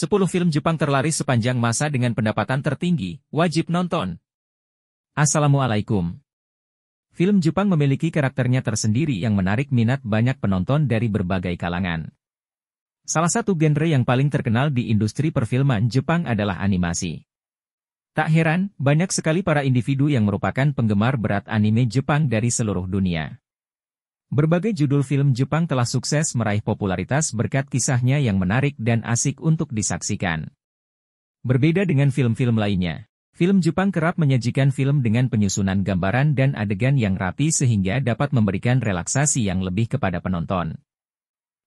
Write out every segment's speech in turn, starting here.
10 film Jepang terlaris sepanjang masa dengan pendapatan tertinggi, wajib nonton. Assalamualaikum. Film Jepang memiliki karakternya tersendiri yang menarik minat banyak penonton dari berbagai kalangan. Salah satu genre yang paling terkenal di industri perfilman Jepang adalah animasi. Tak heran, banyak sekali para individu yang merupakan penggemar berat anime Jepang dari seluruh dunia. Berbagai judul film Jepang telah sukses meraih popularitas berkat kisahnya yang menarik dan asik untuk disaksikan. Berbeda dengan film-film lainnya, film Jepang kerap menyajikan film dengan penyusunan gambaran dan adegan yang rapi sehingga dapat memberikan relaksasi yang lebih kepada penonton.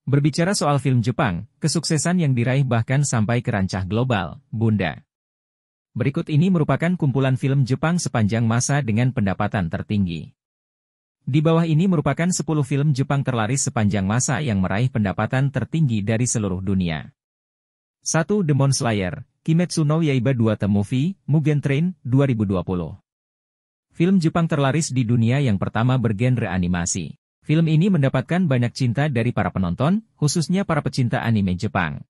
Berbicara soal film Jepang, kesuksesan yang diraih bahkan sampai ke rancah global, Bunda. Berikut ini merupakan kumpulan film Jepang sepanjang masa dengan pendapatan tertinggi. Di bawah ini merupakan 10 film Jepang terlaris sepanjang masa yang meraih pendapatan tertinggi dari seluruh dunia. 1. Demon Slayer, Kimetsu no Yaiba 2 The Movie, Mugen Train, 2020. Film Jepang terlaris di dunia yang pertama bergenre animasi. Film ini mendapatkan banyak cinta dari para penonton, khususnya para pecinta anime Jepang.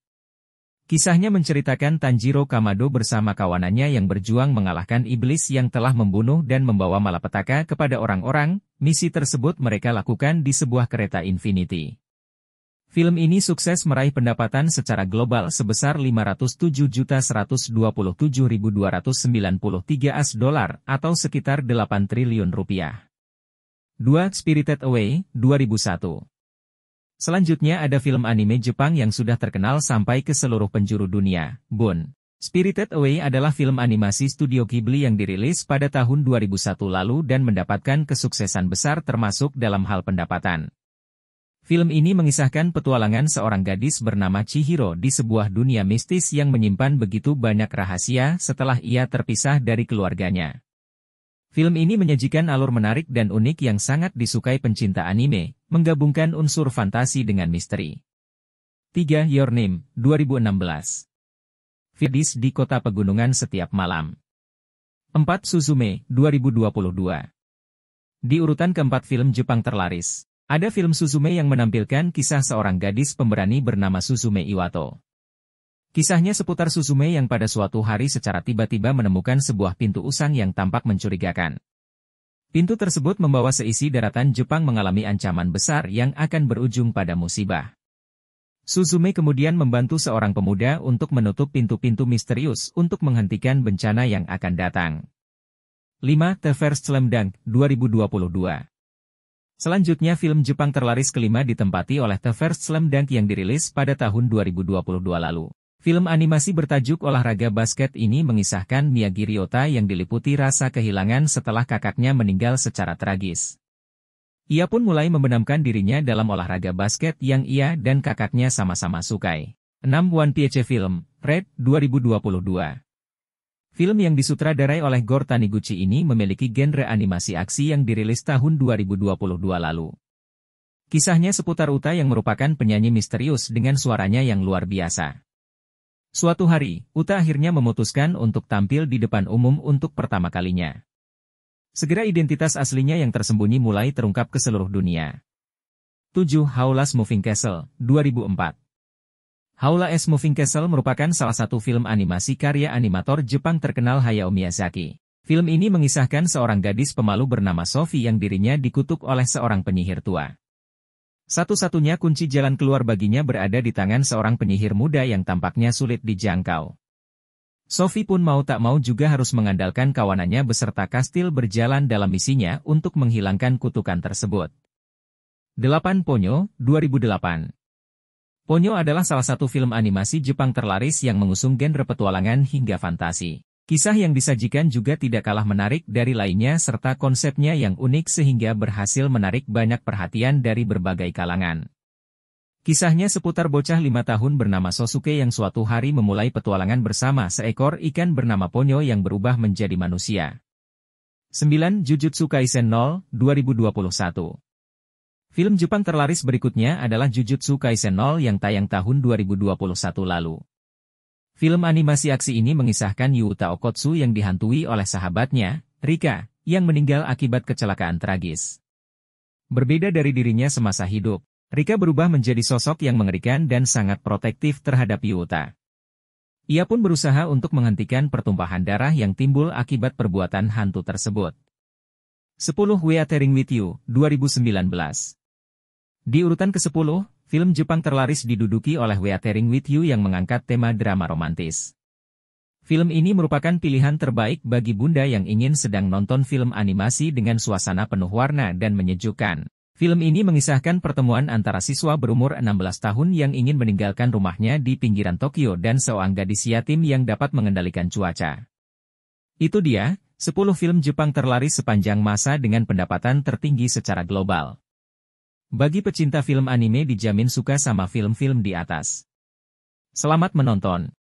Kisahnya menceritakan Tanjiro Kamado bersama kawanannya yang berjuang mengalahkan iblis yang telah membunuh dan membawa malapetaka kepada orang-orang, misi tersebut mereka lakukan di sebuah kereta Infinity. Film ini sukses meraih pendapatan secara global sebesar 507.127.293 as dolar atau sekitar 8 triliun rupiah. 2. Spirited Away, 2001 Selanjutnya ada film anime Jepang yang sudah terkenal sampai ke seluruh penjuru dunia, Bun. Spirited Away adalah film animasi studio Ghibli yang dirilis pada tahun 2001 lalu dan mendapatkan kesuksesan besar termasuk dalam hal pendapatan. Film ini mengisahkan petualangan seorang gadis bernama Chihiro di sebuah dunia mistis yang menyimpan begitu banyak rahasia setelah ia terpisah dari keluarganya. Film ini menyajikan alur menarik dan unik yang sangat disukai pencinta anime, Menggabungkan unsur fantasi dengan misteri. 3. Your Name, 2016 Firdis di Kota Pegunungan setiap malam. 4. Suzume, 2022 Di urutan keempat film Jepang terlaris, ada film Suzume yang menampilkan kisah seorang gadis pemberani bernama Suzume Iwato. Kisahnya seputar Suzume yang pada suatu hari secara tiba-tiba menemukan sebuah pintu usang yang tampak mencurigakan. Pintu tersebut membawa seisi daratan Jepang mengalami ancaman besar yang akan berujung pada musibah. Suzume kemudian membantu seorang pemuda untuk menutup pintu-pintu misterius untuk menghentikan bencana yang akan datang. 5. The First Slam Dunk 2022 Selanjutnya film Jepang terlaris kelima ditempati oleh The First Slam Dunk yang dirilis pada tahun 2022 lalu. Film animasi bertajuk Olahraga Basket ini mengisahkan Miyagi Ryota yang diliputi rasa kehilangan setelah kakaknya meninggal secara tragis. Ia pun mulai membenamkan dirinya dalam olahraga basket yang ia dan kakaknya sama-sama sukai. 6 One Piece Film, Red, 2022 Film yang disutradarai oleh Gore Taniguchi ini memiliki genre animasi aksi yang dirilis tahun 2022 lalu. Kisahnya seputar Uta yang merupakan penyanyi misterius dengan suaranya yang luar biasa. Suatu hari, Uta akhirnya memutuskan untuk tampil di depan umum untuk pertama kalinya. Segera identitas aslinya yang tersembunyi mulai terungkap ke seluruh dunia. 7. Haulas Moving Castle, 2004 Haula S. Moving Castle merupakan salah satu film animasi karya animator Jepang terkenal Hayao Miyazaki. Film ini mengisahkan seorang gadis pemalu bernama Sophie yang dirinya dikutuk oleh seorang penyihir tua. Satu-satunya kunci jalan keluar baginya berada di tangan seorang penyihir muda yang tampaknya sulit dijangkau. Sophie pun mau tak mau juga harus mengandalkan kawanannya beserta kastil berjalan dalam misinya untuk menghilangkan kutukan tersebut. 8 Ponyo, 2008 Ponyo adalah salah satu film animasi Jepang terlaris yang mengusung genre petualangan hingga fantasi. Kisah yang disajikan juga tidak kalah menarik dari lainnya serta konsepnya yang unik sehingga berhasil menarik banyak perhatian dari berbagai kalangan. Kisahnya seputar bocah lima tahun bernama Sosuke yang suatu hari memulai petualangan bersama seekor ikan bernama Ponyo yang berubah menjadi manusia. 9. Jujutsu Kaisen 0, 2021 Film Jepang terlaris berikutnya adalah Jujutsu Kaisen 0 yang tayang tahun 2021 lalu. Film animasi aksi ini mengisahkan Yuta Okotsu yang dihantui oleh sahabatnya, Rika, yang meninggal akibat kecelakaan tragis. Berbeda dari dirinya semasa hidup, Rika berubah menjadi sosok yang mengerikan dan sangat protektif terhadap Yuta. Ia pun berusaha untuk menghentikan pertumpahan darah yang timbul akibat perbuatan hantu tersebut. 10 Weathering With You, 2019 Di urutan ke-10, Film Jepang terlaris diduduki oleh Weathering With You yang mengangkat tema drama romantis. Film ini merupakan pilihan terbaik bagi bunda yang ingin sedang nonton film animasi dengan suasana penuh warna dan menyejukkan. Film ini mengisahkan pertemuan antara siswa berumur 16 tahun yang ingin meninggalkan rumahnya di pinggiran Tokyo dan seorang gadis yatim yang dapat mengendalikan cuaca. Itu dia, 10 film Jepang terlaris sepanjang masa dengan pendapatan tertinggi secara global. Bagi pecinta film anime dijamin suka sama film-film di atas. Selamat menonton!